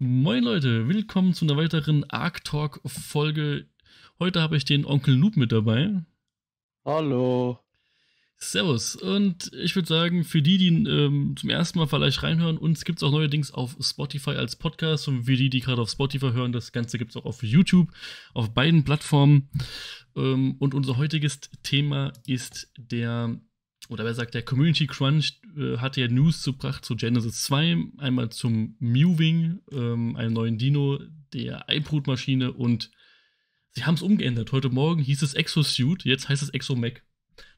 Moin Leute, willkommen zu einer weiteren Arc Talk Folge. Heute habe ich den Onkel Noob mit dabei. Hallo. Servus. Und ich würde sagen, für die, die ähm, zum ersten Mal vielleicht reinhören, uns gibt es auch neuerdings auf Spotify als Podcast. Und für die, die gerade auf Spotify hören, das Ganze gibt es auch auf YouTube, auf beiden Plattformen. Ähm, und unser heutiges Thema ist der oder wer sagt, der Community Crunch äh, hatte ja News gebracht zu Genesis 2, einmal zum Mewing, ähm, einem neuen Dino, der iBroot-Maschine und sie haben es umgeändert. Heute Morgen hieß es Exosuit, jetzt heißt es ExoMac.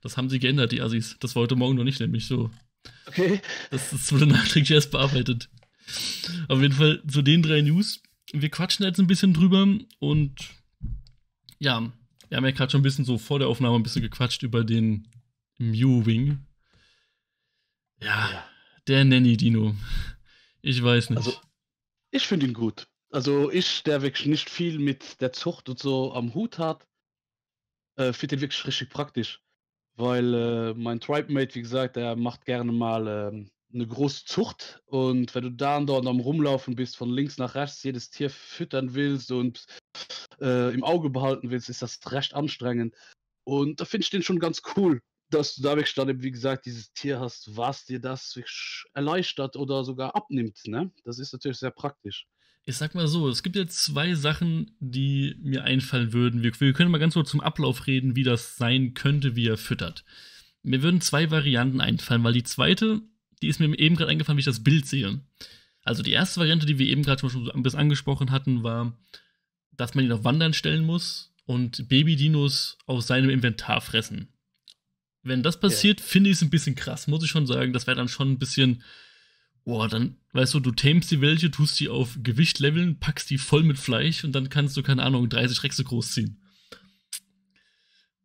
Das haben sie geändert, die Assis. Das war heute Morgen noch nicht, nämlich so. Okay. Das, das wurde nachträglich erst bearbeitet. Auf jeden Fall zu den drei News. Wir quatschen jetzt ein bisschen drüber und ja, wir haben ja gerade schon ein bisschen so vor der Aufnahme ein bisschen gequatscht über den Mewing. Ja, ja. der Nanny-Dino. Ich weiß nicht. Also, ich finde ihn gut. Also ich, der wirklich nicht viel mit der Zucht und so am Hut hat, äh, finde den wirklich richtig praktisch. Weil äh, mein Tribe-Mate, wie gesagt, der macht gerne mal ähm, eine große Zucht und wenn du da und dort am Rumlaufen bist, von links nach rechts jedes Tier füttern willst und äh, im Auge behalten willst, ist das recht anstrengend. Und da finde ich den schon ganz cool dass du dadurch statt, wie gesagt, dieses Tier hast, was dir das erleichtert oder sogar abnimmt. Ne? Das ist natürlich sehr praktisch. Ich sag mal so, es gibt jetzt zwei Sachen, die mir einfallen würden. Wir, wir können mal ganz kurz zum Ablauf reden, wie das sein könnte, wie er füttert. Mir würden zwei Varianten einfallen, weil die zweite, die ist mir eben gerade eingefallen, wie ich das Bild sehe. Also die erste Variante, die wir eben gerade schon ein bisschen angesprochen hatten, war, dass man ihn auf Wandern stellen muss und Baby-Dinos aus seinem Inventar fressen wenn das passiert, ja. finde ich es ein bisschen krass, muss ich schon sagen. Das wäre dann schon ein bisschen, boah, dann, weißt du, du tamest die welche, tust die auf Gewicht leveln, packst die voll mit Fleisch und dann kannst du, keine Ahnung, 30 Rechse großziehen.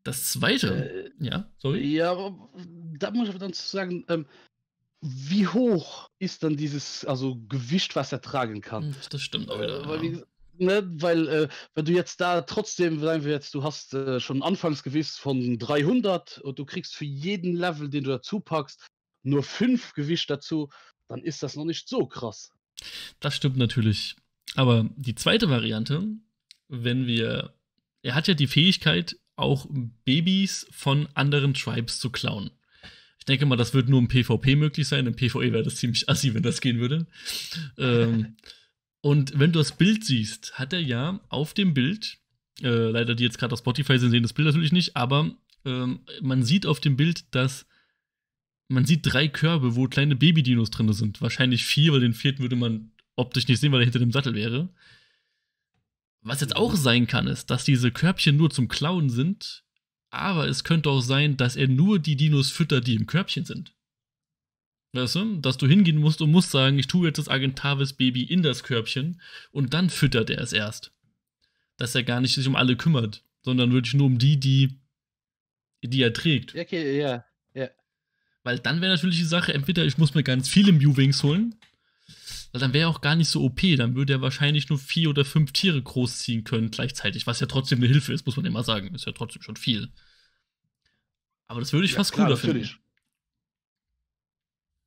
Das zweite, äh, ja, sorry. Ja, aber da muss ich aber dann zu sagen, ähm, wie hoch ist dann dieses also Gewicht, was er tragen kann? Hm, das stimmt auch äh, wieder. Äh, weil, ja ne, weil äh, wenn du jetzt da trotzdem, sagen wir jetzt, du hast äh, schon anfangs gewiss von 300 und du kriegst für jeden Level, den du dazu packst, nur 5 Gewicht dazu, dann ist das noch nicht so krass. Das stimmt natürlich. Aber die zweite Variante, wenn wir, er hat ja die Fähigkeit, auch Babys von anderen Tribes zu klauen. Ich denke mal, das wird nur im PvP möglich sein. Im PvE wäre das ziemlich assi, wenn das gehen würde. Ähm, Und wenn du das Bild siehst, hat er ja auf dem Bild, äh, leider die jetzt gerade auf Spotify sind, sehen das Bild natürlich nicht, aber ähm, man sieht auf dem Bild, dass man sieht drei Körbe, wo kleine Babydinos drin sind. Wahrscheinlich vier, weil den vierten würde man optisch nicht sehen, weil er hinter dem Sattel wäre. Was jetzt auch sein kann, ist, dass diese Körbchen nur zum Klauen sind, aber es könnte auch sein, dass er nur die Dinos füttert, die im Körbchen sind. Weißt du? Dass du hingehen musst und musst sagen, ich tue jetzt das Agentavis-Baby in das Körbchen und dann füttert er es erst. Dass er gar nicht sich um alle kümmert, sondern wirklich nur um die, die, die er trägt. Okay, ja, ja. Weil dann wäre natürlich die Sache, entweder ich muss mir ganz viele Mewings holen, weil dann wäre er auch gar nicht so OP, dann würde er wahrscheinlich nur vier oder fünf Tiere großziehen können gleichzeitig, was ja trotzdem eine Hilfe ist, muss man immer sagen. Ist ja trotzdem schon viel. Aber das würde ich ja, fast klar, cooler natürlich. finden.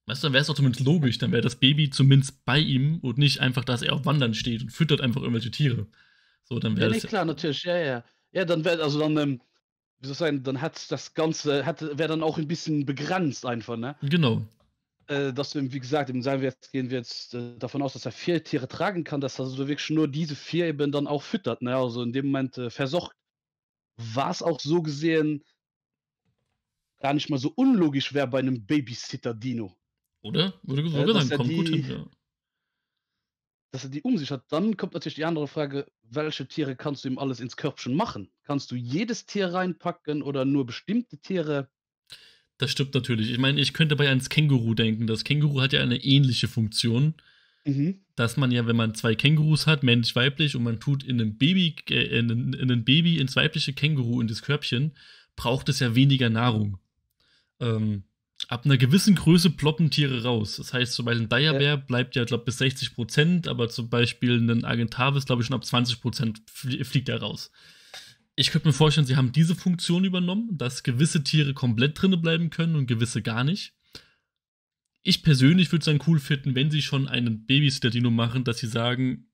Weißt du, dann wäre es doch zumindest logisch, dann wäre das Baby zumindest bei ihm und nicht einfach, dass er auf Wandern steht und füttert einfach irgendwelche Tiere. So, dann wäre ja, das. Nee, klar, natürlich, ja, ja. Ja, dann wäre, also dann, ähm, wie soll ich sagen, dann hat das Ganze, wäre dann auch ein bisschen begrenzt einfach, ne? Genau. Äh, dass wir, wie gesagt, eben sagen wir jetzt, gehen wir jetzt äh, davon aus, dass er vier Tiere tragen kann, dass er also wirklich nur diese vier eben dann auch füttert, ne? Also in dem Moment äh, versorgt. War es auch so gesehen gar nicht mal so unlogisch wäre bei einem Babysitter-Dino. Oder? Würde ich äh, sagen, kommt die, gut hin, ja. Dass er die um sich hat. Dann kommt natürlich die andere Frage, welche Tiere kannst du ihm alles ins Körbchen machen? Kannst du jedes Tier reinpacken oder nur bestimmte Tiere? Das stimmt natürlich. Ich meine, ich könnte bei ans Känguru denken. Das Känguru hat ja eine ähnliche Funktion. Mhm. Dass man ja, wenn man zwei Kängurus hat, männlich, weiblich, und man tut in ein Baby, äh, in, in ein Baby ins weibliche Känguru in das Körbchen, braucht es ja weniger Nahrung. Ähm, ab einer gewissen Größe ploppen Tiere raus. Das heißt, zum Beispiel ein Diabär ja. bleibt ja, glaube ich, bis 60 Prozent, aber zum Beispiel ein Argentavis, glaube ich, schon ab 20 Prozent fliegt er raus. Ich könnte mir vorstellen, sie haben diese Funktion übernommen, dass gewisse Tiere komplett drinne bleiben können und gewisse gar nicht. Ich persönlich würde es dann cool finden, wenn sie schon einen Babysitter-Dino machen, dass sie sagen,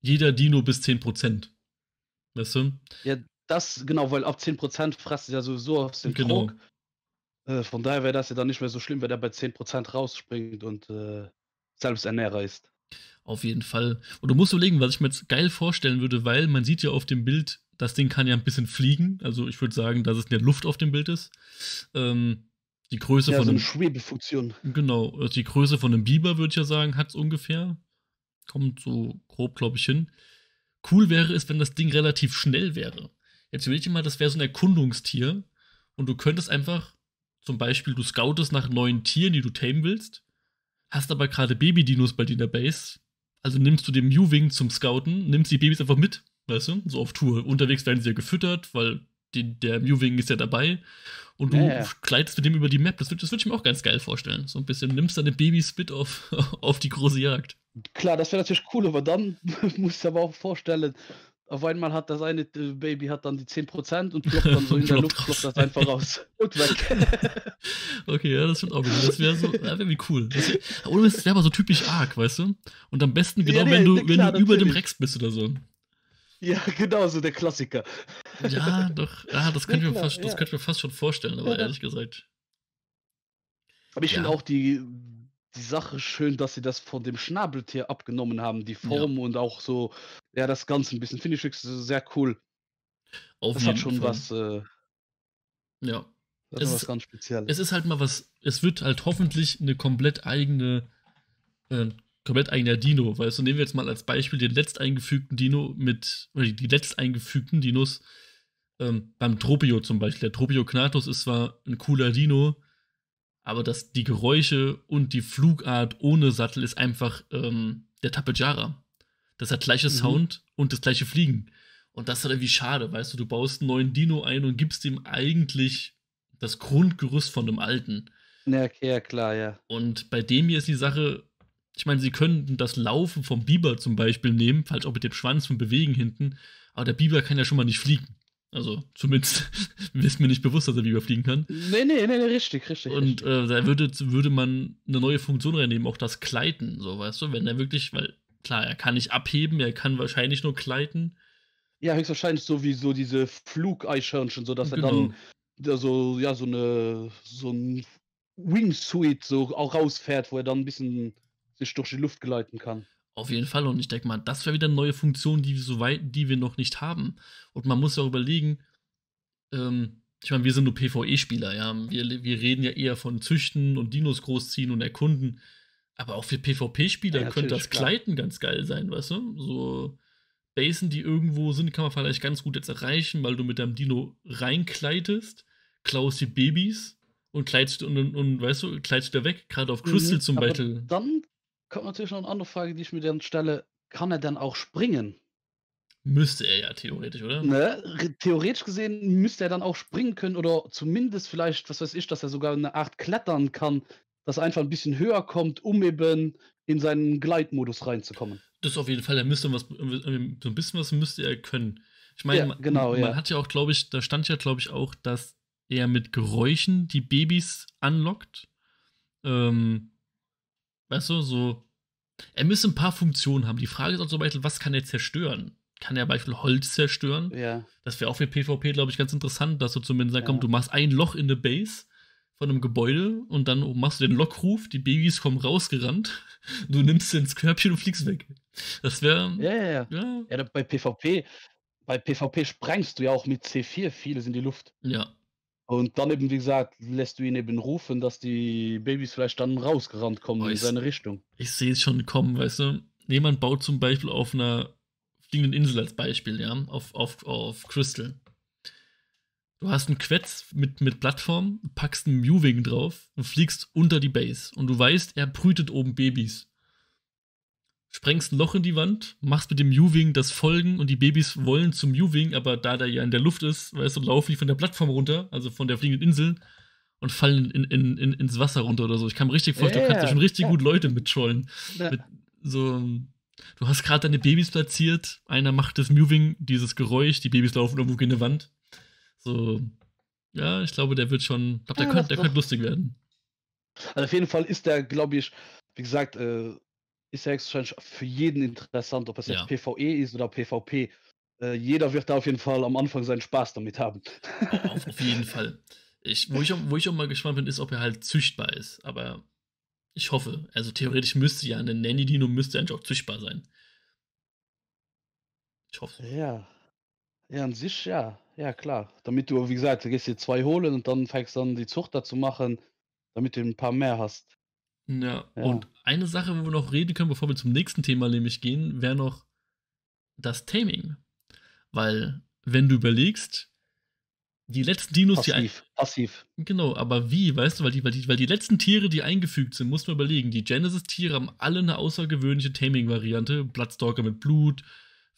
jeder Dino bis 10 Prozent. Weißt du? Ja, das, genau, weil ab 10% frisst es ja sowieso auf den genau. Druck. Äh, von daher wäre das ja dann nicht mehr so schlimm, wenn er bei 10% rausspringt und äh, Selbsternährer ist. Auf jeden Fall. Und du musst überlegen, was ich mir jetzt geil vorstellen würde, weil man sieht ja auf dem Bild, das Ding kann ja ein bisschen fliegen. Also ich würde sagen, dass es in der Luft auf dem Bild ist. Ähm, die Größe ja, von. So eine Schwebefunktion. Genau. Also die Größe von einem Biber, würde ich ja sagen, hat es ungefähr. Kommt so grob, glaube ich, hin. Cool wäre es, wenn das Ding relativ schnell wäre. Jetzt will ich mal, das wäre so ein Erkundungstier. Und du könntest einfach zum Beispiel, du scoutest nach neuen Tieren, die du tamen willst, hast aber gerade Baby-Dinos bei dir in der Base, also nimmst du den Mew-Wing zum Scouten, nimmst die Babys einfach mit, weißt du, so auf Tour. Unterwegs werden sie ja gefüttert, weil die, der Mew-Wing ist ja dabei und du ja, ja. kleidest mit dem über die Map. Das würde das würd ich mir auch ganz geil vorstellen. So ein bisschen nimmst deine Babys mit auf, auf die große Jagd. Klar, das wäre natürlich cool, aber dann musst du aber auch vorstellen, auf einmal hat das eine äh, Baby hat dann die 10% und ploppt dann so in der Luft, ploppt das einfach raus und weg. okay, ja, das stimmt auch gut. Das wäre so, wär wie cool. Das wär, oder es wäre aber so typisch arg, weißt du? Und am besten genau, ja, nee, wenn du, wenn du über dem Rex bist oder so. Ja, genau, so der Klassiker. Ja, doch, ah, das könnte ich, ja, könnt ich mir fast schon vorstellen, aber ehrlich gesagt. Aber ich ja. finde auch die die Sache schön, dass sie das von dem Schnabeltier abgenommen haben, die Form ja. und auch so, ja, das Ganze ein bisschen finnisch ist sehr cool. Auf das hat schon Fall. was. Äh, ja. Das es, ist was ganz Spezielles. Es ist halt mal was, es wird halt hoffentlich eine komplett eigene, äh, komplett eigener Dino, weißt du, nehmen wir jetzt mal als Beispiel den letzt eingefügten Dino mit, oder die letzt eingefügten Dinos ähm, beim Tropio zum Beispiel. Der Tropio Knatus ist zwar ein cooler Dino, aber dass die Geräusche und die Flugart ohne Sattel ist einfach ähm, der Tapejara. Das hat gleiche mhm. Sound und das gleiche Fliegen. Und das ist halt irgendwie schade, weißt du, du baust einen neuen Dino ein und gibst ihm eigentlich das Grundgerüst von dem alten. Ja, ja klar, ja. Und bei dem hier ist die Sache, ich meine, sie könnten das Laufen vom Biber zum Beispiel nehmen, falls auch mit dem Schwanz vom Bewegen hinten, aber der Biber kann ja schon mal nicht fliegen. Also zumindest ist mir nicht bewusst, dass er Biber fliegen kann. Nee, nee, nee, nee richtig, richtig. Und Äh, da würde, würde man eine neue Funktion reinnehmen, auch das Gleiten, so weißt du, wenn er wirklich, weil klar, er kann nicht abheben, er kann wahrscheinlich nur gleiten. Ja, höchstwahrscheinlich so wie so diese Flugeichhörnchen, so dass genau. er dann also, ja, so eine so ein Wingsuit so auch rausfährt, wo er dann ein bisschen sich durch die Luft gleiten kann. Auf jeden Fall. Und ich denke mal, das wäre wieder eine neue Funktion, die wir, so weit, die wir noch nicht haben. Und man muss ja auch überlegen, ähm, ich meine, wir sind nur PvE-Spieler, ja. Wir, wir reden ja eher von Züchten und Dinos großziehen und erkunden. Aber auch für PvP-Spieler ja, könnte das Gleiten klar. ganz geil sein, weißt du? So Basen, die irgendwo sind, kann man vielleicht ganz gut jetzt erreichen, weil du mit deinem Dino reinkleidest, klaust die Babys und kleidest und, und, und weißt du, kleidest du da weg, gerade auf Crystal mhm, zum Beispiel. Dann kommt natürlich noch eine andere Frage, die ich mir dann stelle. Kann er denn auch springen? Müsste er ja theoretisch, oder? Ne? Theoretisch gesehen müsste er dann auch springen können oder zumindest vielleicht, was weiß ich, dass er sogar eine Art klettern kann, dass er einfach ein bisschen höher kommt, um eben in seinen Gleitmodus reinzukommen. Das auf jeden Fall, er müsste was, so ein bisschen was müsste er können. Ich meine, ja, genau, man, man ja. hat ja auch, glaube ich, da stand ja, glaube ich, auch, dass er mit Geräuschen die Babys anlockt. Ähm, weißt du, so er müsste ein paar Funktionen haben. Die Frage ist auch zum Beispiel, was kann er zerstören? Kann er beispielsweise Holz zerstören? Ja. Das wäre auch für PvP, glaube ich, ganz interessant, dass du zumindest sagst, ja. komm, du machst ein Loch in der Base von einem Gebäude und dann machst du den Lockruf, die Babys kommen rausgerannt, du nimmst sie ins Körbchen und fliegst weg. Das wäre. Ja, ja, ja, ja. Ja, bei PvP, bei PvP sprengst du ja auch mit C4 vieles in die Luft. Ja. Und dann eben, wie gesagt, lässt du ihn eben rufen, dass die Babys vielleicht dann rausgerannt kommen oh, in seine Richtung. Ich sehe es schon kommen, weißt du. Jemand baut zum Beispiel auf einer fliegenden Insel als Beispiel, ja, auf, auf, auf Crystal. Du hast einen Quetz mit, mit Plattform, packst einen Mewing drauf und fliegst unter die Base. Und du weißt, er brütet oben Babys sprengst ein Loch in die Wand, machst mit dem U-Wing das Folgen und die Babys wollen zum U-Wing, aber da der ja in der Luft ist, weißt du, laufen die von der Plattform runter, also von der fliegenden Insel und fallen in, in, in, ins Wasser runter oder so. Ich kann mir richtig vorstellen, yeah. du kannst ja schon richtig gut Leute mittrollen. Ja. Mit so, du hast gerade deine Babys platziert, einer macht das Moving, dieses Geräusch, die Babys laufen irgendwo gegen die Wand. So, ja, ich glaube, der wird schon, ich glaube, der, ja, ah, könnte, der könnte lustig werden. Also auf jeden Fall ist der, glaube ich, wie gesagt, äh, ist der Exchange für jeden interessant, ob es ja. jetzt PvE ist oder PvP. Äh, jeder wird da auf jeden Fall am Anfang seinen Spaß damit haben. Auf, jeden Fall. Ich, wo, ich, auch, wo ich auch mal gespannt bin, ist, ob er halt züchtbar ist. Aber ich hoffe. Also theoretisch müsste ja eine Nanny-Dino müsste eigentlich auch züchtbar sein. Ich hoffe. Ja. Ja, an sich, ja. Ja, klar. Damit du, wie gesagt, du gehst dir zwei holen und dann fängst du an, die Zucht dazu machen, damit du ein paar mehr hast. Ja, ja, und eine Sache, wo wir noch reden können, bevor wir zum nächsten Thema nämlich gehen, wäre noch das Taming. Weil, wenn du überlegst, die letzten Dinos, passiv, die. Passiv, passiv. Genau, aber wie, weißt du, weil die, weil, die, weil die letzten Tiere, die eingefügt sind, muss man überlegen. Die Genesis-Tiere haben alle eine außergewöhnliche Taming-Variante. Bloodstalker mit Blut,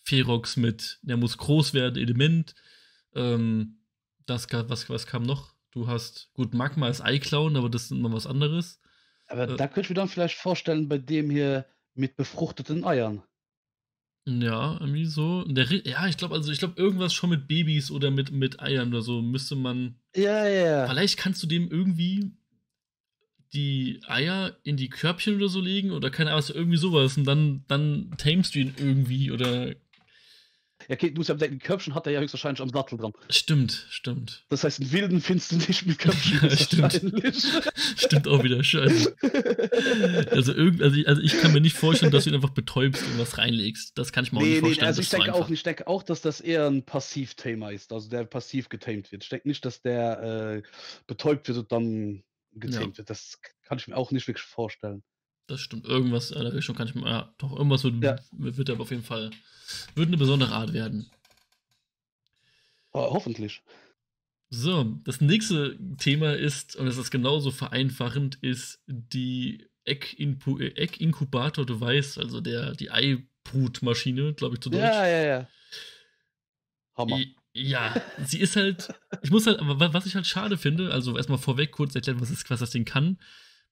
Ferox mit, der muss groß werden, Element. Ähm, das, was, was kam noch? Du hast, gut, Magma ist Eiklauen, aber das ist immer was anderes. Aber äh, da könnte ich mir dann vielleicht vorstellen, bei dem hier mit befruchteten Eiern. Ja, irgendwie so. Der, ja, ich glaube, also ich glaube, irgendwas schon mit Babys oder mit, mit Eiern oder so müsste man. Ja, ja, ja. Vielleicht kannst du dem irgendwie die Eier in die Körbchen oder so legen oder keine Ahnung, irgendwie sowas. Und dann, dann tamest du ihn irgendwie oder ja, okay, du musst ja bedenken, Köpfchen hat er ja höchstwahrscheinlich am Sattel dran. Stimmt, stimmt. Das heißt, einen wilden findest du nicht mit Köpfchen. stimmt. stimmt auch wieder, scheiße. Also, also, ich, also ich kann mir nicht vorstellen, dass du ihn einfach betäubst und was reinlegst. Das kann ich mir auch nicht vorstellen. Nee, also ich denke auch, ich denke auch, dass das eher ein Passivthema ist, also der passiv getamed wird. Ich denke nicht, dass der äh, betäubt wird und dann getamed ja. wird. Das kann ich mir auch nicht wirklich vorstellen. Das stimmt. Irgendwas in der Richtung kann ich mal. Ja, doch, irgendwas wird, ja. wird aber auf jeden Fall. Wird eine besondere Art werden. Oh, hoffentlich. So, das nächste Thema ist, und das ist genauso vereinfachend, ist die Egg-Inkubator-Device, äh, also der, die Eibrutmaschine, glaube ich, zu Deutsch. Ja, ja, ja. Hammer. ja, sie ist halt, ich muss halt, aber was ich halt schade finde, also erstmal vorweg kurz erklären, was, ist, was das Ding kann.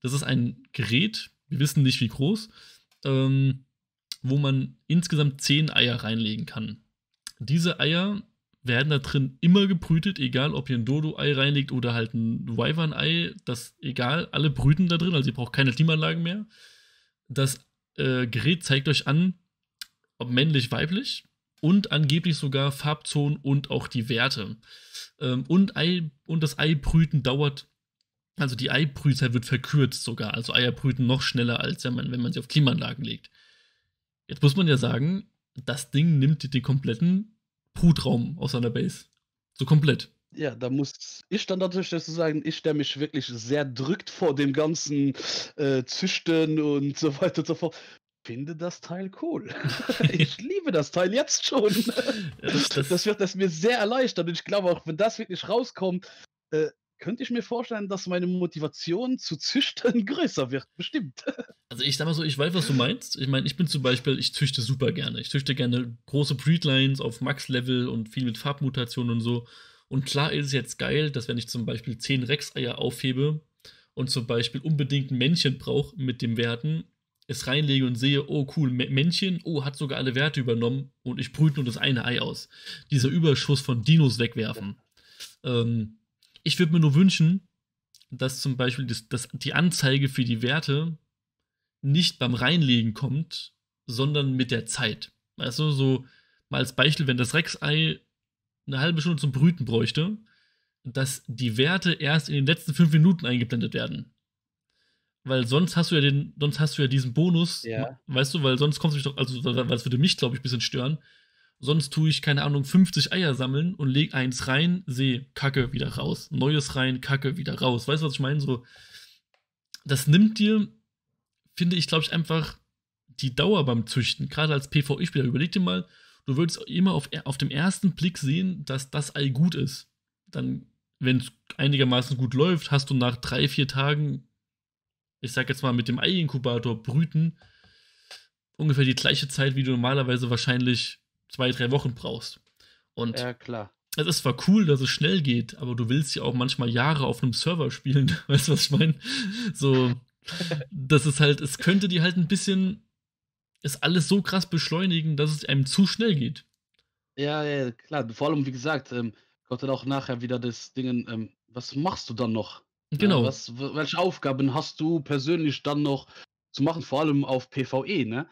Das ist ein Gerät, wir wissen nicht wie groß, ähm, wo man insgesamt zehn Eier reinlegen kann. Diese Eier werden da drin immer gebrütet, egal ob ihr ein Dodo-Ei reinlegt oder halt ein Wyvern-Ei, das egal, alle brüten da drin, also ihr braucht keine Klimaanlagen mehr. Das äh, Gerät zeigt euch an, ob männlich, weiblich und angeblich sogar Farbzonen und auch die Werte. Ähm, und, Ei, und das Ei brüten dauert also die Eibrüter wird verkürzt sogar. Also Eier brüten noch schneller, als wenn man, wenn man sie auf Klimaanlagen legt. Jetzt muss man ja sagen, das Ding nimmt den kompletten Brutraum aus seiner Base. So komplett. Ja, da muss ich dann natürlich dazu sagen, ich, der mich wirklich sehr drückt vor dem ganzen äh, Züchten und so weiter und so fort, finde das Teil cool. ich liebe das Teil jetzt schon. ja, das, das, das, wird das mir sehr erleichtern. und ich glaube auch, wenn das wirklich rauskommt, äh, könnte ich mir vorstellen, dass meine Motivation zu züchten größer wird, bestimmt. Also ich sag mal so, ich weiß, was du meinst. Ich meine, ich bin zum Beispiel, ich züchte super gerne. Ich züchte gerne große Breedlines auf Max-Level und viel mit Farbmutationen und so. Und klar ist es jetzt geil, dass wenn ich zum Beispiel 10 Rex-Eier aufhebe und zum Beispiel unbedingt ein Männchen brauche mit dem Werten, es reinlege und sehe, oh cool, Männchen, oh, hat sogar alle Werte übernommen und ich brüte nur das eine Ei aus. Dieser Überschuss von Dinos wegwerfen. Ähm, ich würde mir nur wünschen, dass zum Beispiel das, das, die Anzeige für die Werte nicht beim Reinlegen kommt, sondern mit der Zeit. Also so mal als Beispiel, wenn das Rex-Ei eine halbe Stunde zum Brüten bräuchte, dass die Werte erst in den letzten fünf Minuten eingeblendet werden. Weil sonst hast du ja den, sonst hast du ja diesen Bonus, ja. weißt du, weil sonst kommst du mich doch, also das würde mich, glaube ich, ein bisschen stören, Sonst tue ich, keine Ahnung, 50 Eier sammeln und lege eins rein, sehe, Kacke, wieder raus. Neues rein, Kacke, wieder raus. Weißt du, was ich meine? So, das nimmt dir, finde ich, glaube ich, einfach die Dauer beim Züchten. Gerade als PvE-Spieler, überleg dir mal, du würdest immer auf, auf dem ersten Blick sehen, dass das Ei gut ist. Dann, wenn es einigermaßen gut läuft, hast du nach drei, vier Tagen, ich sag jetzt mal, mit dem Ei-Inkubator brüten, ungefähr die gleiche Zeit, wie du normalerweise wahrscheinlich zwei, drei Wochen brauchst. Und ja, klar. Es ist zwar cool, dass es schnell geht, aber du willst ja auch manchmal Jahre auf einem Server spielen. Weißt du, was ich meine? So, das ist halt, es könnte dir halt ein bisschen, es alles so krass beschleunigen, dass es einem zu schnell geht. Ja, ja, klar. Vor allem, wie gesagt, ähm, kommt dann auch nachher wieder das Ding, ähm, was machst du dann noch? Genau. Ja, was, welche Aufgaben hast du persönlich dann noch zu machen? Vor allem auf PvE, ne?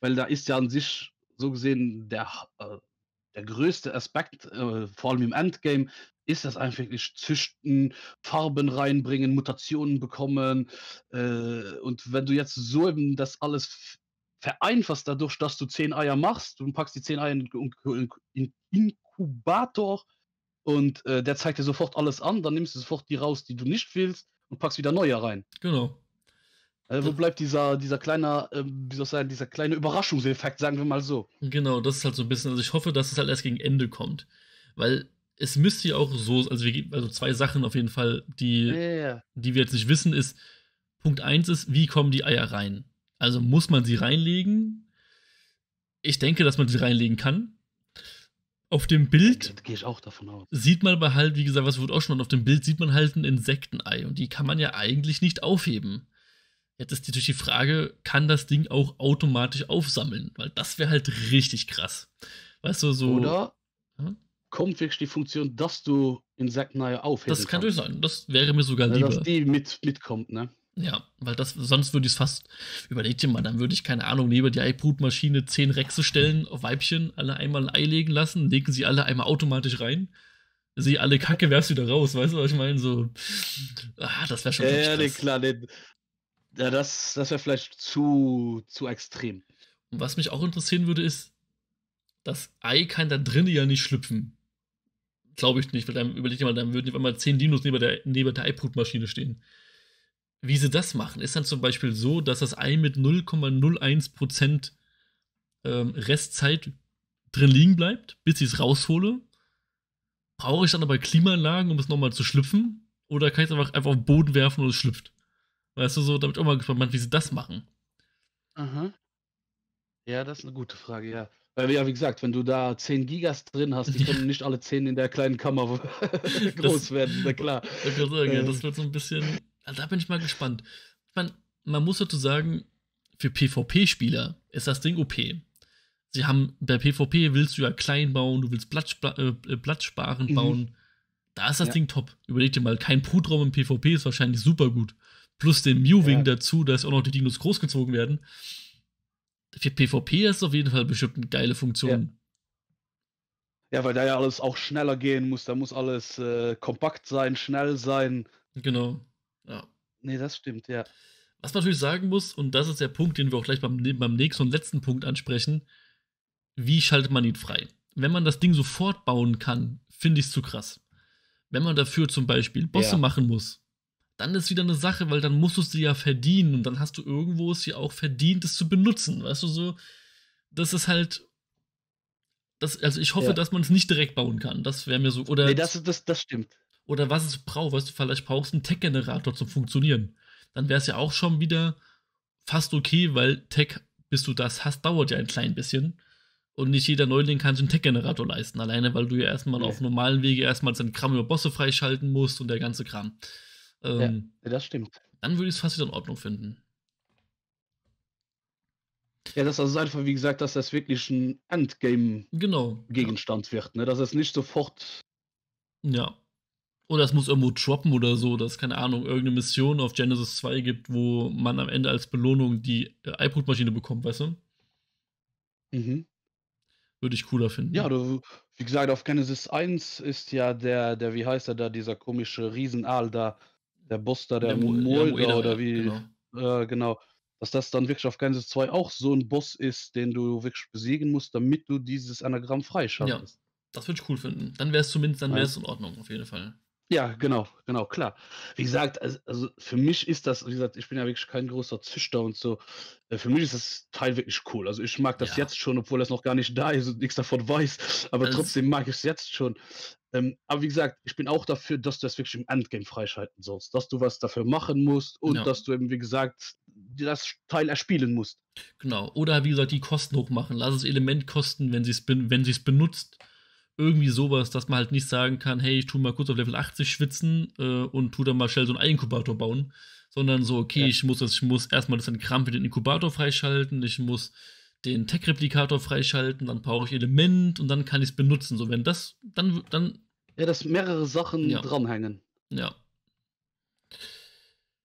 Weil da ist ja an sich so gesehen der, äh, der größte Aspekt, äh, vor allem im Endgame, ist das einfach züchten, Farben reinbringen, Mutationen bekommen. Äh, und wenn du jetzt so eben das alles vereinfachst, dadurch, dass du zehn Eier machst, du packst die zehn Eier in, den Inkubator und äh, der zeigt dir sofort alles an, dann nimmst du sofort die raus, die du nicht willst und packst wieder neue rein. Genau. Also wo bleibt dieser, dieser kleine, äh, wie soll ich sagen, dieser kleine Überraschungseffekt, sagen wir mal so. Genau, das ist halt so ein bisschen, also ich hoffe, dass es halt erst gegen Ende kommt. Weil es müsste ja auch so, also, wir, also zwei Sachen auf jeden Fall, die, yeah. die wir jetzt nicht wissen, ist, Punkt eins ist, wie kommen die Eier rein? Also muss man sie reinlegen? Ich denke, dass man sie reinlegen kann. Auf dem Bild sieht man aber halt, wie gesagt, was wurde auch schon, und auf dem Bild sieht man halt ein Insektenei und die kann man ja eigentlich nicht aufheben. Jetzt ist natürlich die Frage, kann das Ding auch automatisch aufsammeln? Weil das wäre halt richtig krass. Weißt du, so. Oder ja? kommt wirklich die Funktion, dass du Insekten nahe aufhebst. Das kann durchaus sein. Das wäre mir sogar also, lieber. Dass die mit, mitkommt, ne? Ja, weil das, sonst würde ich es fast, überleg dir mal, dann würde ich, keine Ahnung, neben die Eibrutmaschine zehn Rechse stellen, auf Weibchen, alle einmal ein Ei legen lassen, legen sie alle einmal automatisch rein, sie alle Kacke, werfst wieder raus, weißt du, was ich meine? So, ah, das wäre schon Ehrlich, klar, den, ja, das, das wäre vielleicht zu, zu extrem. Und was mich auch interessieren würde, ist, das Ei kann da drinnen ja nicht schlüpfen. Glaube ich nicht, weil dann überleg dir mal, dann würden auf einmal zehn Dinos neben der, neben der Eibrutmaschine stehen. Wie sie das machen, ist dann zum Beispiel so, dass das Ei mit 0,01% ähm, Restzeit drin liegen bleibt, bis ich es raushole. Brauche ich dann aber Klimaanlagen, um es nochmal zu schlüpfen? Oder kann ich es einfach, einfach auf den Boden werfen und es schlüpft? Weißt du, so, damit auch mal gespannt wie sie das machen. Aha. Ja, das ist eine gute Frage, ja. Weil, ja, wie gesagt, wenn du da 10 Gigas drin hast, die können nicht alle 10 in der kleinen Kammer groß das, werden, na klar. das wird so ein bisschen. Also, da bin ich mal gespannt. Ich meine, man muss dazu sagen, für PvP-Spieler ist das Ding OP. Sie haben, bei PvP willst du ja klein bauen, du willst Platz, äh, äh Platzsparend mhm. bauen. Mhm. Da ist das ja. Ding top. Überleg dir mal, kein Brutraum im PvP ist wahrscheinlich super gut plus den Mewing ja. dazu, dass auch noch die Dinos großgezogen werden. Für PvP ist auf jeden Fall bestimmt eine geile Funktion. Ja. ja weil da ja alles auch schneller gehen muss. Da muss alles äh, kompakt sein, schnell sein. Genau. Ja. Nee, das stimmt, ja. Was man natürlich sagen muss, und das ist der Punkt, den wir auch gleich beim, ne-, beim nächsten und letzten Punkt ansprechen, wie schaltet man ihn frei? Wenn man das Ding sofort bauen kann, finde ich es zu krass. Wenn man dafür zum Beispiel Bosse ja. machen muss, dann ist wieder eine Sache, weil dann musst du es dir ja verdienen und dann hast du irgendwo es ja auch verdient, es zu benutzen. Weißt du, so, das ist halt. Das, also ich hoffe, ja. dass man es nicht direkt bauen kann. Das wäre mir so. Oder nee, das, das, das stimmt. Oder was es braucht, weißt du, vielleicht brauchst du einen Tech-Generator zum Funktionieren. Dann wäre es ja auch schon wieder fast okay, weil Tech, bis du das hast, dauert ja ein klein bisschen. Und nicht jeder Neuling kann sich einen Tech-Generator leisten, alleine weil du ja erstmal nee. auf normalen Wege erstmal seinen Kram über Bosse freischalten musst und der ganze Kram. Ähm, ja, das stimmt. Dann würde ich es fast wieder in Ordnung finden. Ja, das ist einfach, wie gesagt, dass das wirklich ein Endgame-Gegenstand genau, wird. Ne? Dass es nicht sofort. Ja. Oder es muss irgendwo droppen oder so, dass, keine Ahnung, irgendeine Mission auf Genesis 2 gibt, wo man am Ende als Belohnung die äh, iPod-Maschine bekommt, weißt du? Mhm. Würde ich cooler finden. Ja, du, wie gesagt, auf Genesis 1 ist ja der, der, wie heißt er da, dieser komische Riesenaal da, der Buster, der, der Mulder oder wie, genau. Äh, genau. dass das dann wirklich auf Genesis 2 auch so ein Boss ist, den du wirklich besiegen musst, damit du dieses Anagramm freischaffst. Ja, das würde ich cool finden. Dann wäre es zumindest, dann wäre es in Ordnung, auf jeden Fall. Ja, genau, genau, klar. Wie gesagt, also, für mich ist das, wie gesagt, ich bin ja wirklich kein großer Züchter und so. Äh, für mich ist das Teil wirklich cool. Also ich mag das ja. jetzt schon, obwohl das noch gar nicht da ist und nichts davon weiß. Aber also trotzdem mag ich es jetzt schon. Ähm, aber wie gesagt, ich bin auch dafür, dass du das wirklich im Endgame freischalten sollst, dass du was dafür machen musst und ja. Genau. dass du eben, wie gesagt, das Teil erspielen musst. Genau. Oder wie gesagt, die Kosten hochmachen. Lass es Element kosten, wenn sie wenn es benutzt. Irgendwie sowas, dass man halt nicht sagen kann, hey, ich tu mal kurz auf Level 80 schwitzen äh, und tu dann mal schnell so einen Inkubator bauen. Sondern so, okay, ja. ich muss das, ich muss erstmal das in Krampf für den Inkubator freischalten, ich muss den Tech-Replikator freischalten, dann brauche ich Element und dann kann ich es benutzen. So, wenn das, dann, dann. Ja, dass mehrere Sachen ja. dranhängen. Ja.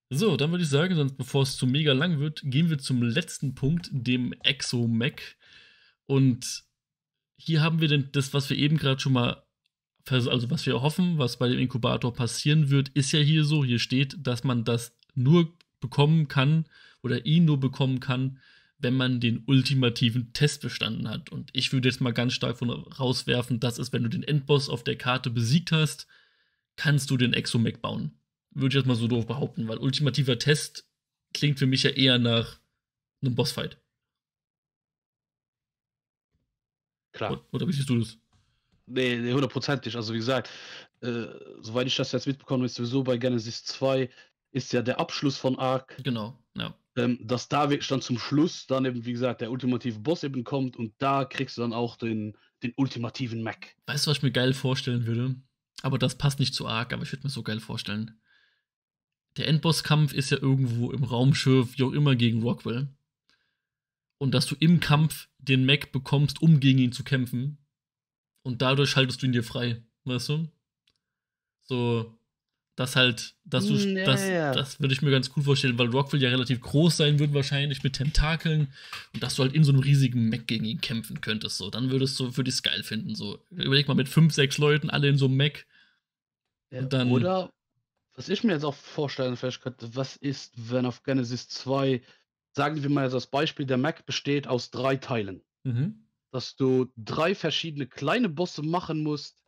So, dann würde ich sagen, sonst bevor es zu mega lang wird, gehen wir zum letzten Punkt, dem Exo-Mac. Und hier haben wir denn das, was wir eben gerade schon mal, also was wir hoffen, was bei dem Inkubator passieren wird, ist ja hier so, hier steht, dass man das nur bekommen kann oder ihn nur bekommen kann, wenn man den ultimativen Test bestanden hat. Und ich würde jetzt mal ganz stark von rauswerfen, dass es, wenn du den Endboss auf der Karte besiegt hast, kannst du den Exomech bauen. Würde ich jetzt mal so doof behaupten, weil ultimativer Test klingt für mich ja eher nach einem Bossfight. Klar. Oder wie siehst du das? Nee, nee, hundertprozentig. Also wie gesagt, äh, soweit ich das jetzt mitbekomme, ist sowieso bei Genesis 2 ist ja der Abschluss von Ark. Genau. Ja. Ähm, dass da wirklich dann zum Schluss dann eben, wie gesagt, der ultimative Boss eben kommt und da kriegst du dann auch den, den ultimativen Mac. Weißt du, was ich mir geil vorstellen würde? Aber das passt nicht zu arg, aber ich würde mir so geil vorstellen. Der Endbosskampf ist ja irgendwo im Raumschiff, wie auch immer, gegen Rockwell. Und dass du im Kampf den Mac bekommst, um gegen ihn zu kämpfen. Und dadurch schaltest du ihn dir frei, weißt du? So, dass halt, dass du, hm, ja, das, ja. das würde ich mir ganz cool vorstellen, weil Rockville ja relativ groß sein würde, wahrscheinlich mit Tentakeln und dass du halt in so einem riesigen Mac gegen ihn kämpfen könntest, so, dann würdest du für dich geil finden, so. Überleg mal mit fünf, sechs Leuten, alle in so einem Mac. Ja, dann, oder, was ich mir jetzt auch vorstellen könnte, was ist, wenn auf Genesis 2, sagen wir mal jetzt das Beispiel, der Mac besteht aus drei Teilen. Mhm. Dass du drei verschiedene kleine Bosse machen musst,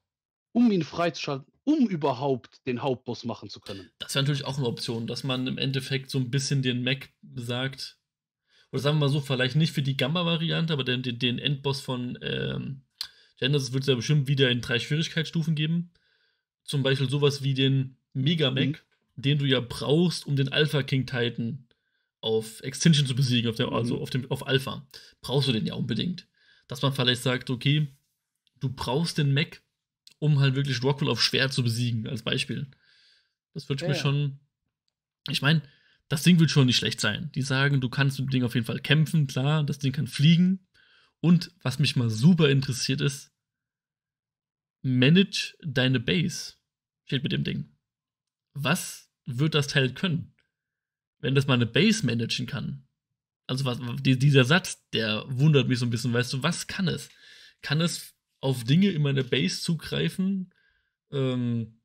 um ihn freizuschalten um überhaupt den Hauptboss machen zu können. Das wäre natürlich auch eine Option, dass man im Endeffekt so ein bisschen den Mac sagt, oder sagen wir mal so, vielleicht nicht für die Gamma-Variante, aber den, den, den, Endboss von ähm, Genesis wird es ja bestimmt wieder in drei Schwierigkeitsstufen geben. Zum Beispiel sowas wie den Mega mhm. Mac, mhm. den du ja brauchst, um den Alpha King Titan auf Extinction zu besiegen, auf der, mhm. also auf, dem, auf Alpha. Brauchst du den ja unbedingt. Dass man vielleicht sagt, okay, du brauchst den Mac, um halt wirklich Rockwell auf schwer zu besiegen, als Beispiel. Das würde ich ja, mir schon. Ich meine, das Ding wird schon nicht schlecht sein. Die sagen, du kannst mit dem Ding auf jeden Fall kämpfen, klar, das Ding kann fliegen. Und was mich mal super interessiert ist, manage deine Base. Steht mit dem Ding. Was wird das Teil können? Wenn das mal eine Base managen kann. Also was, dieser Satz, der wundert mich so ein bisschen, weißt du, was kann es? Kann es auf Dinge in meiner Base zugreifen, ähm,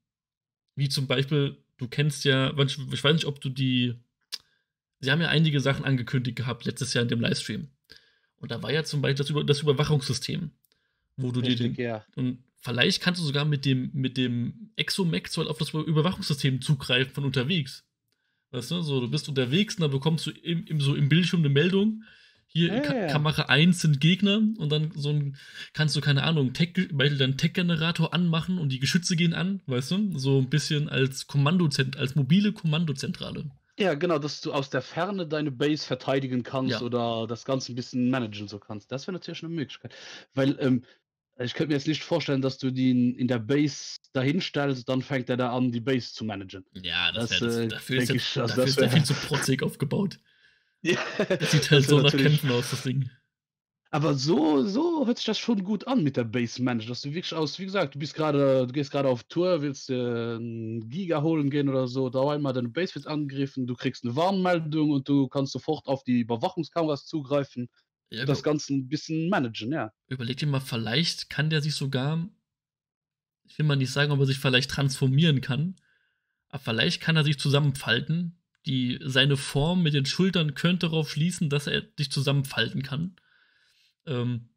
wie zum Beispiel, du kennst ja, ich weiß nicht, ob du die, sie haben ja einige Sachen angekündigt gehabt letztes Jahr in dem Livestream. Und da war ja zum Beispiel das, Über das Überwachungssystem, wo du Richtig, dir den, ja. und vielleicht kannst du sogar mit dem, mit dem Exomech halt auf das Überwachungssystem zugreifen von unterwegs. Weißt du, so, du bist unterwegs und dann bekommst du im, im so im Bildschirm eine Meldung, hier ja, Ka ja. Kamera 1 sind Gegner und dann so ein, kannst du, keine Ahnung, Tech, weil dann Tech-Generator anmachen und die Geschütze gehen an, weißt du? So ein bisschen als Kommandozentrale, als mobile Kommandozentrale. Ja, genau, dass du aus der Ferne deine Base verteidigen kannst ja. oder das Ganze ein bisschen managen so kannst. Das wäre natürlich eine Möglichkeit. Weil, ähm, ich könnte mir jetzt nicht vorstellen, dass du den in der Base dahin stellst, dann fängt er da an, die Base zu managen. Ja, das, das, wär, das äh, dafür ist, ich, also das, dafür ist viel zu protzig aufgebaut. Ja, Sieht halt so nach Kämpfen aus, das Ding. Aber so, so hört sich das schon gut an mit der Base Manager, dass du wirklich aus, wie gesagt, du bist gerade, du gehst gerade auf Tour, willst dir einen Giga holen gehen oder so, da einmal deine Base wird angegriffen, du kriegst eine Warnmeldung und du kannst sofort auf die Überwachungskameras zugreifen. Ja, das Ganze ein bisschen managen, ja. Überleg dir mal, vielleicht kann der sich sogar, ich will mal nicht sagen, ob er sich vielleicht transformieren kann, aber vielleicht kann er sich zusammenfalten die, seine Form mit den Schultern könnte darauf schließen, dass er dich zusammenfalten kann. Ähm,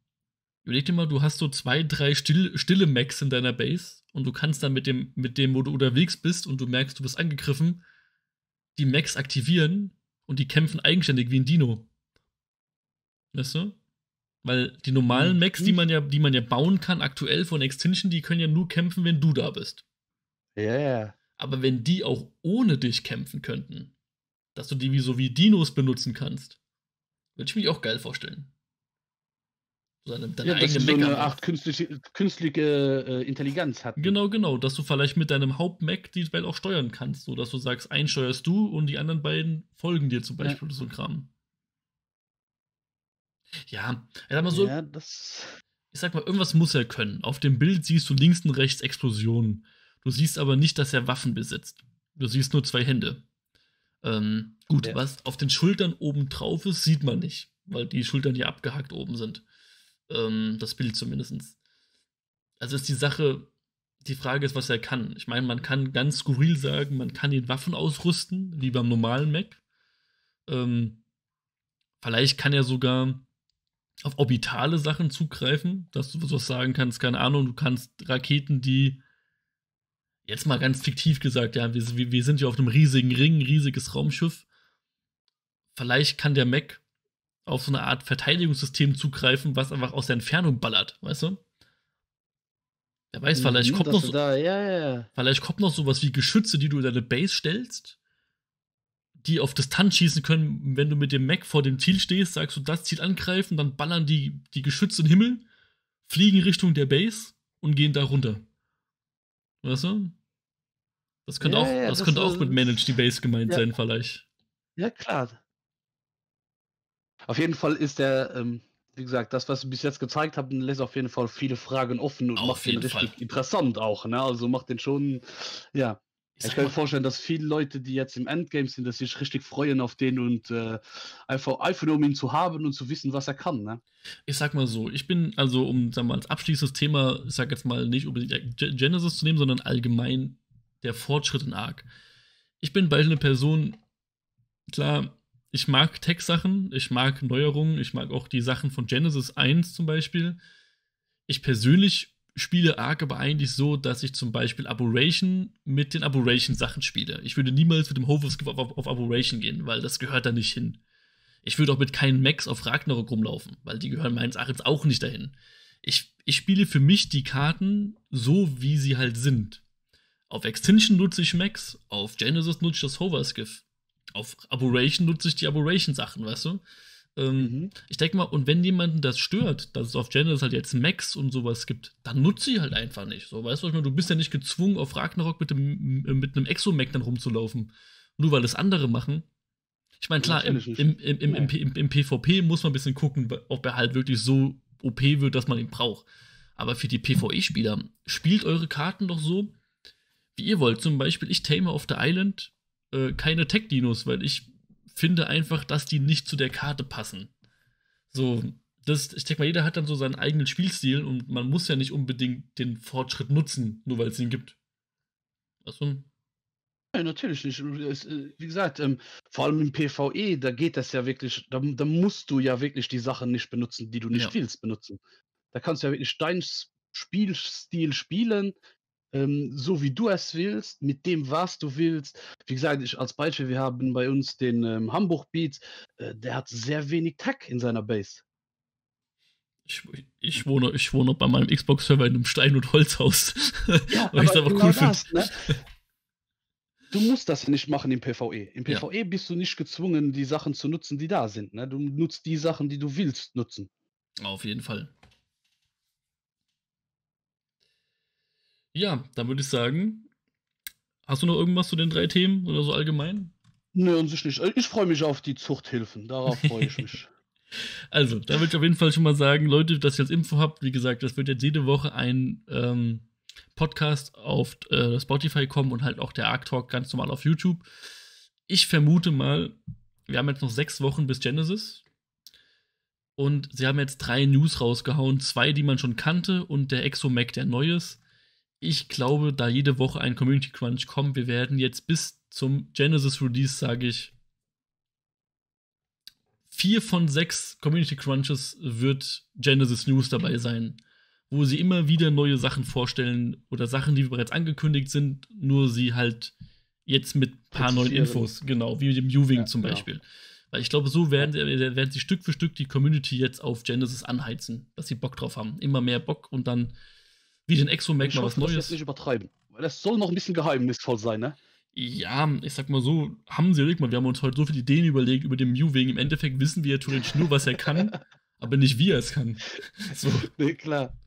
überleg dir mal, du hast so zwei, drei still, stille Macs in deiner Base und du kannst dann mit dem, mit dem, wo du unterwegs bist und du merkst, du bist angegriffen, die Macs aktivieren und die kämpfen eigenständig wie ein Dino. Weißt du? Weil die normalen mhm. Macs, die man ja, die man ja bauen kann, aktuell von Extinction, die können ja nur kämpfen, wenn du da bist. Ja, yeah. ja. Aber wenn die auch ohne dich kämpfen könnten, dass du die wie so wie Dinos benutzen kannst. Würde ich mich auch geil vorstellen. Deine, deine ja, dass du Mac so eine Art künstliche, künstliche äh, Intelligenz hat. Genau, genau, dass du vielleicht mit deinem Haupt-Mac die Welt auch steuern kannst, so dass du sagst, einen steuerst du und die anderen beiden folgen dir zum Beispiel ja. so Kram. Ja, sag mal so, ja, ich sag mal, irgendwas muss er können. Auf dem Bild siehst du links und rechts Explosionen. Du siehst aber nicht, dass er Waffen besitzt. Du siehst nur zwei Hände. Ähm, gut, ja. was auf den Schultern oben drauf ist, sieht man nicht, weil die Schultern hier abgehackt oben sind. Ähm, das Bild zumindest. Also ist die Sache, die Frage ist, was er kann. Ich meine, man kann ganz skurril sagen, man kann ihn Waffen ausrüsten, wie beim normalen Mac. Ähm, vielleicht kann er sogar auf orbitale Sachen zugreifen, dass du sowas sagen kannst, keine Ahnung, du kannst Raketen, die jetzt mal ganz fiktiv gesagt, ja, wir, wir sind ja auf einem riesigen Ring, riesiges Raumschiff. Vielleicht kann der Mac auf so eine Art Verteidigungssystem zugreifen, was einfach aus der Entfernung ballert, weißt du? Wer weiß, vielleicht mhm, kommt noch so, da, ja, ja. vielleicht kommt noch sowas wie Geschütze, die du in deine Base stellst, die auf Distanz schießen können, wenn du mit dem Mac vor dem Ziel stehst, sagst du, das Ziel angreifen, dann ballern die, die Geschütze in den Himmel, fliegen Richtung der Base und gehen da runter. Weißt du? Das könnte, ja, auch, ja, das, das könnte auch mit Manage the Base gemeint ja, sein, vielleicht. Ja, klar. Auf jeden Fall ist der, ähm, wie gesagt, das, was ich bis jetzt gezeigt habe, lässt auf jeden Fall viele Fragen offen und auf macht den richtig Fall. interessant auch. Ne? Also macht den schon, ja. Ich, ich kann mir vorstellen, dass viele Leute, die jetzt im Endgame sind, dass sich richtig freuen auf den und äh, einfach, einfach nur um ihn zu haben und zu wissen, was er kann. Ne? Ich sag mal so, ich bin also, um sagen wir mal, als abschließendes Thema, ich sag jetzt mal nicht unbedingt Genesis zu nehmen, sondern allgemein der Fortschritt in Arc. Ich bin bald eine Person, klar, ich mag Tech-Sachen, ich mag Neuerungen, ich mag auch die Sachen von Genesis 1 zum Beispiel. Ich persönlich spiele Arc aber eigentlich so, dass ich zum Beispiel Aberration mit den Aberration-Sachen spiele. Ich würde niemals mit dem Hoverscape auf, auf, auf Aberration gehen, weil das gehört da nicht hin. Ich würde auch mit keinen Max auf Ragnarok rumlaufen, weil die gehören meines Erachtens auch nicht dahin. Ich, ich spiele für mich die Karten so, wie sie halt sind. Auf Extinction nutze ich Max, auf Genesis nutze ich das Hover-Skiff, auf Aberration nutze ich die Aberration-Sachen, weißt du? Ähm, mhm. Ich denke mal, und wenn jemanden das stört, dass es auf Genesis halt jetzt Max und sowas gibt, dann nutze ich halt einfach nicht. So, weißt du, ich meine, du bist ja nicht gezwungen, auf Ragnarok mit, dem, äh, mit einem Exo-Mac dann rumzulaufen. Nur weil es andere machen, ich meine, klar, im, im, im, im, PvP muss man ein bisschen gucken, ob er halt wirklich so OP wird, dass man ihn braucht. Aber für die PvE-Spieler, spielt eure Karten doch so, wie ihr wollt. Zum Beispiel, ich tame auf der Island äh, keine Tech-Dinos, weil ich finde einfach, dass die nicht zu der Karte passen. So, das, ich denke mal, jeder hat dann so seinen eigenen Spielstil und man muss ja nicht unbedingt den Fortschritt nutzen, nur weil es ihn gibt. Achso. Nein, natürlich nicht. Äh, wie gesagt, ähm, vor allem im PvE, da geht das ja wirklich, da, da, musst du ja wirklich die Sachen nicht benutzen, die du nicht ja. spielst, benutzen. Da kannst du ja wirklich deinen Spielstil spielen, ähm, so wie du es willst, mit dem, was du willst. Wie gesagt, ich als Beispiel, wir haben bei uns den ähm, Hamburg Beat, äh, der hat sehr wenig Tag in seiner Base. Ich, ich, wohne, ich wohne bei meinem Xbox-Server in einem Stein- und Holzhaus. Ja, weil ich es einfach genau cool finde. Ne? Du musst das nicht machen im PvE. Im PvE ja. E bist du nicht gezwungen, die Sachen zu nutzen, die da sind. Ne? Du nutzt die Sachen, die du willst nutzen. Auf jeden Fall. Ja, dann würde ich sagen, hast du noch irgendwas zu den drei Themen oder so allgemein? Nö, an sich nicht. Ich freue mich auf die Zuchthilfen. Darauf freue ich mich. Also, da würde ich auf jeden Fall schon mal sagen, Leute, dass ihr als Info habt, wie gesagt, das wird jetzt jede Woche ein ähm, Podcast auf äh, Spotify kommen und halt auch der Arc Talk ganz normal auf YouTube. Ich vermute mal, wir haben jetzt noch sechs Wochen bis Genesis. Und sie haben jetzt drei News rausgehauen, zwei, die man schon kannte und der Exo-Mac, der neu ist ich glaube, da jede Woche ein Community Crunch kommt, wir werden jetzt bis zum Genesis Release, sage ich, vier von sechs Community Crunches wird Genesis News dabei sein, wo sie immer wieder neue Sachen vorstellen oder Sachen, die bereits angekündigt sind, nur sie halt jetzt mit ein paar neuen Infos, genau, wie dem U-Wing ja, zum genau. Beispiel. Genau. Weil ich glaube, so werden, äh, werden sie Stück für Stück die Community jetzt auf Genesis anheizen, dass sie Bock drauf haben. Immer mehr Bock und dann wie den Exo-Mac mal was Neues. Ich Das nicht übertreiben. Weil Das soll noch ein bisschen geheimnisvoll sein, ne? Ja, ich sag mal so, haben sie mal, wir haben uns heute so viele Ideen überlegt über den Mew wing Im Endeffekt wissen wir theoretisch nur, was er kann, aber nicht, wie er es kann. So. Nee, klar.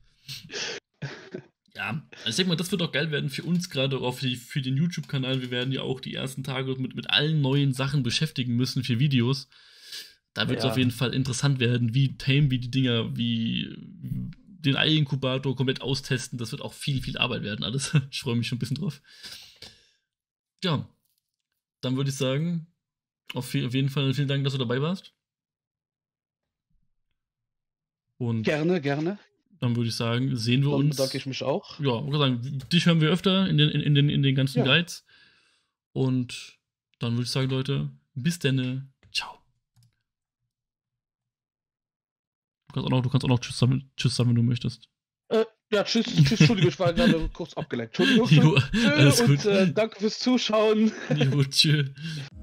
Ja, also ich denke mal, das wird auch geil werden für uns, gerade auch für, die, für den YouTube-Kanal. Wir werden ja auch die ersten Tage mit, mit allen neuen Sachen beschäftigen müssen für Videos. Da wird es ja. auf jeden Fall interessant werden, wie tame, wie die Dinger, wie den Ei-Inkubator komplett austesten. Das wird auch viel, viel Arbeit werden, alles. Ich freue mich schon ein bisschen drauf. Ja, dann würde ich sagen, auf, jeden Fall vielen Dank, dass du dabei warst. Und gerne, gerne. Dann würde ich sagen, sehen wir dann uns. Danke ich mich auch. Ja, sagen, dich hören wir öfter in den, in den, in den ganzen ja. Guides. Und dann würde ich sagen, Leute, bis denne. Ciao. Du kannst auch noch, du kannst auch noch Tschüss sagen, tschüss sagen wenn du möchtest. Äh, ja, tschüss, tschüss, Entschuldigung, ich war gerade kurz abgelenkt. Entschuldigung. Jo, und äh, danke fürs Zuschauen. Jo, tschüss.